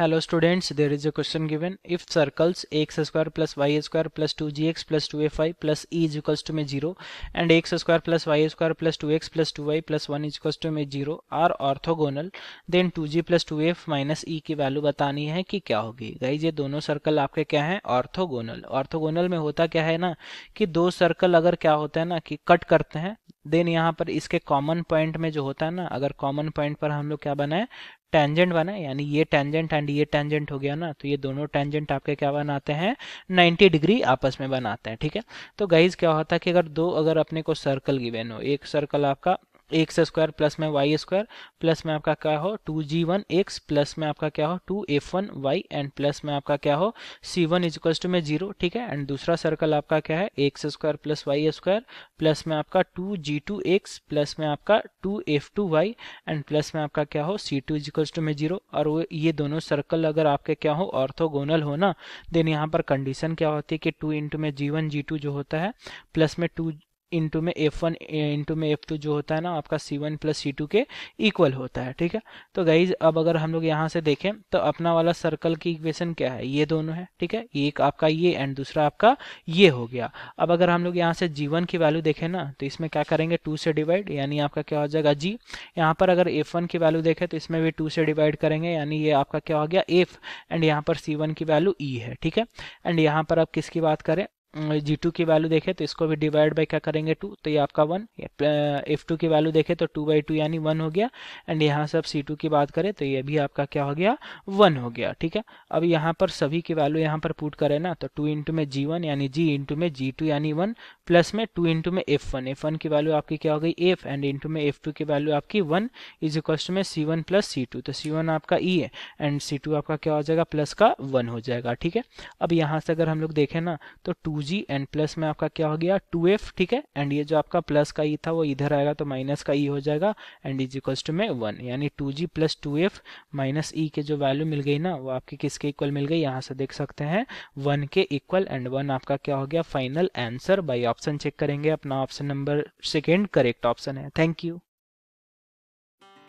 hello students there is a question given if circles X square plus Y square plus two G X plus two A five plus E is equals to में zero and X square plus Y square plus two X plus two Y plus one is equals to में zero are orthogonal then two G plus two F minus E की value बतानी है कि क्या होगी guys ये दोनों circle आपके क्या है ऑर्थोगोनल ऑर्थोगोनल में होता क्या है ना कि दो सर्कल अगर क्या होता है ना कि कट करते हैं देन यहाँ पर इसके कॉमन पॉइंट में जो होता है ना अगर कॉमन पॉइंट पर हम लोग क्या बनाए टेंजेंट बनाए यानी ये टेंजेंट एंड ये टेंजेंट हो गया ना तो ये दोनों टेंजेंट आपके क्या बनाते हैं 90 डिग्री आपस में बनाते हैं ठीक है तो गाइज क्या होता है कि अगर दो अगर अपने को सर्कल गिवेन हो एक सर्कल आपका एक्स स्क्वायर प्लस में वाई स्क्वायर प्लस में आपका क्या हो two G one X plus में आपका क्या हो two F one Y and plus में आपका क्या हो सी वन इजक्वल टू में जीरो ठीक है एंड दूसरा सर्कल आपका क्या है X square plus Y square plus में आपका two G two X plus में आपका two F two Y and plus में आपका क्या हो सी टू इजक्वल टू में जीरो और वो ये दोनों सर्कल अगर आपके क्या हो ऑर्थोगोनल हो ना देन यहाँ पर कंडीशन क्या होती है कि टू इंटू में जी वन जी टू जो होता है प्लस में टू इंटू में एफ वन इंटू में एफ टू जो होता है ना आपका C one plus C two के इक्वल होता है ठीक है तो गाइज अब अगर हम लोग यहाँ से देखें तो अपना वाला सर्कल की इक्वेशन क्या है ये दोनों है ठीक है एक आपका ये एंड दूसरा आपका ये हो गया अब अगर हम लोग यहाँ से जी वन की वैल्यू देखें ना तो इसमें क्या करेंगे टू से डिवाइड यानी आपका क्या हो जाएगा जी यहाँ पर अगर एफ वन की वैल्यू देखें तो इसमें भी टू से डिवाइड करेंगे यानी ये आपका क्या हो गया एफ एंड यहाँ पर सी वन की वैल्यू ई e है ठीक है एंड यहाँ पर आप किसकी बात करें जी टू की वैल्यू देखें तो इसको भी डिवाइड बाई क्या करेंगे टू तो ये आपका वन एफ टू की वैल्यू देखें तो टू बाई टू यानी वन हो गया एंड यहाँ से अब सी टू की बात करें तो ये भी आपका क्या हो गया वन हो गया ठीक है अब यहाँ पर सभी की वैल्यू यहाँ पर पुट करें ना तो टू इंटू में जी वन यानी जी इंटू में जी टू यानी वन प्लस में टू इंटू में एफ वन एफ वन की वैल्यू आपकी क्या हो गई एफ एंड इंटू में एफ टू की वैल्यू आपकी वन इज इक्वल टू में C one plus C two तो सी वन आपका ई e है एंड सी टू आपका क्या हो जाएगा प्लस का वन हो जाएगा ठीक है अब यहाँ से अगर हम लोग देखें ना तो टू जी एंड प्लस में आपका क्या हो गया टू एफ ठीक है एंड ये जो आपका प्लस का ई e था वो इधर आएगा तो माइनस का ई e हो जाएगा एंड इज इक्वल टू में वन यानी two G plus two F minus E के जो वैल्यू मिल गई ना वो आपकी किसके इक्वल मिल गई यहाँ से देख सकते हैं वन के इक्वल एंड वन आपका क्या हो गया final answer by option option check करेंगे अपना option number second correct option है थैंक यू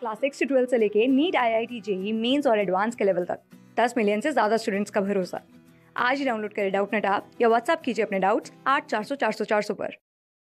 क्लास सिक्स से ट्वेल्थ से लेके NEET I I T JEE mains और एडवांस के लेवल तक दस मिलियन से ज़्यादा स्टूडेंट्स का भरोसा आज ही डाउनलोड करें डाउट नेट आप या व्हाट्सअप कीजिए अपने डाउट्स आठ चार सौ चार सौ चार सौ पर